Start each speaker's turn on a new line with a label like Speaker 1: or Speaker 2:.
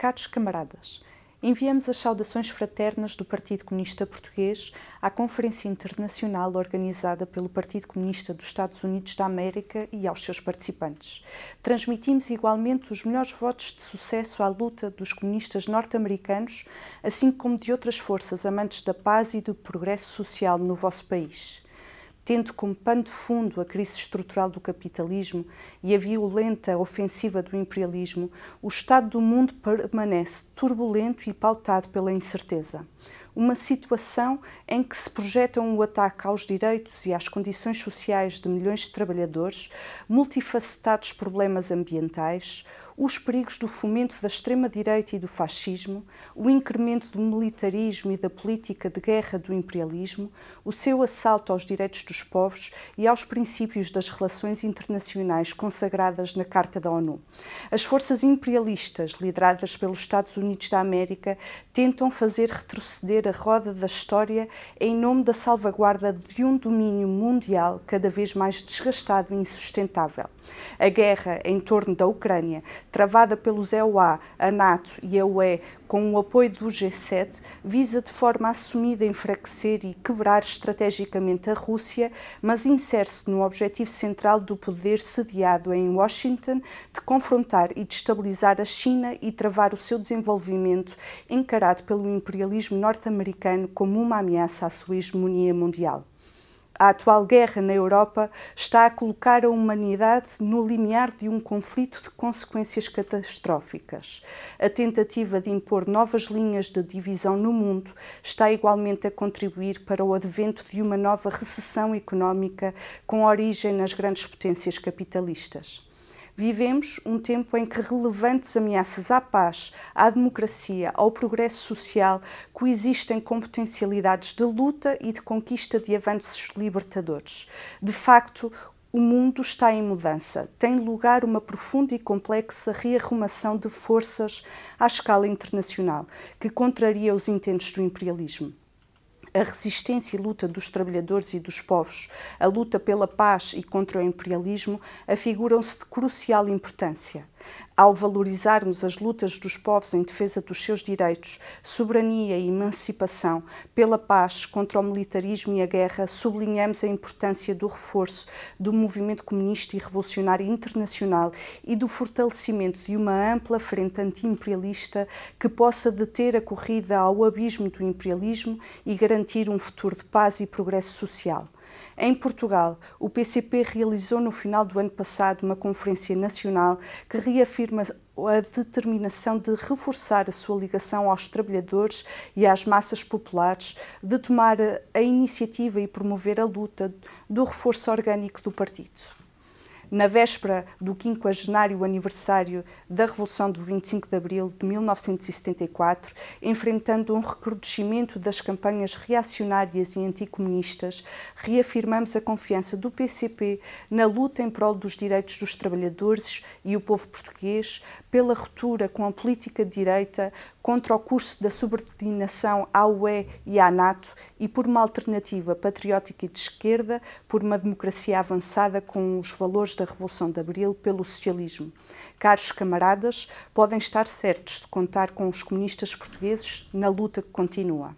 Speaker 1: Caros camaradas, enviamos as saudações fraternas do Partido Comunista Português à Conferência Internacional organizada pelo Partido Comunista dos Estados Unidos da América e aos seus participantes. Transmitimos igualmente os melhores votos de sucesso à luta dos comunistas norte-americanos, assim como de outras forças amantes da paz e do progresso social no vosso país tendo como pano de fundo a crise estrutural do capitalismo e a violenta ofensiva do imperialismo, o estado do mundo permanece turbulento e pautado pela incerteza. Uma situação em que se projeta um ataque aos direitos e às condições sociais de milhões de trabalhadores, multifacetados problemas ambientais, os perigos do fomento da extrema-direita e do fascismo, o incremento do militarismo e da política de guerra do imperialismo, o seu assalto aos direitos dos povos e aos princípios das relações internacionais consagradas na Carta da ONU. As forças imperialistas, lideradas pelos Estados Unidos da América, tentam fazer retroceder a roda da história em nome da salvaguarda de um domínio mundial cada vez mais desgastado e insustentável. A guerra em torno da Ucrânia travada pelos EUA, a NATO e a UE, com o apoio do G7, visa de forma assumida enfraquecer e quebrar estrategicamente a Rússia, mas insere-se no objetivo central do poder sediado em Washington de confrontar e destabilizar a China e travar o seu desenvolvimento, encarado pelo imperialismo norte-americano como uma ameaça à sua hegemonia mundial. A atual guerra na Europa está a colocar a humanidade no limiar de um conflito de consequências catastróficas. A tentativa de impor novas linhas de divisão no mundo está igualmente a contribuir para o advento de uma nova recessão económica com origem nas grandes potências capitalistas. Vivemos um tempo em que relevantes ameaças à paz, à democracia, ao progresso social coexistem com potencialidades de luta e de conquista de avanços libertadores. De facto, o mundo está em mudança. Tem lugar uma profunda e complexa rearrumação de forças à escala internacional, que contraria os intentos do imperialismo a resistência e luta dos trabalhadores e dos povos, a luta pela paz e contra o imperialismo, afiguram-se de crucial importância. Ao valorizarmos as lutas dos povos em defesa dos seus direitos, soberania e emancipação, pela paz contra o militarismo e a guerra, sublinhamos a importância do reforço do movimento comunista e revolucionário internacional e do fortalecimento de uma ampla frente anti-imperialista que possa deter a corrida ao abismo do imperialismo e garantir um futuro de paz e progresso social. Em Portugal, o PCP realizou no final do ano passado uma conferência nacional que reafirma a determinação de reforçar a sua ligação aos trabalhadores e às massas populares, de tomar a iniciativa e promover a luta do reforço orgânico do partido na véspera do quinquagenário aniversário da Revolução do 25 de Abril de 1974, enfrentando um recrudescimento das campanhas reacionárias e anticomunistas, reafirmamos a confiança do PCP na luta em prol dos direitos dos trabalhadores e o povo português, pela ruptura com a política de direita, contra o curso da subordinação à UE e à NATO e por uma alternativa patriótica e de esquerda, por uma democracia avançada com os valores da Revolução de Abril pelo socialismo. Caros camaradas, podem estar certos de contar com os comunistas portugueses na luta que continua.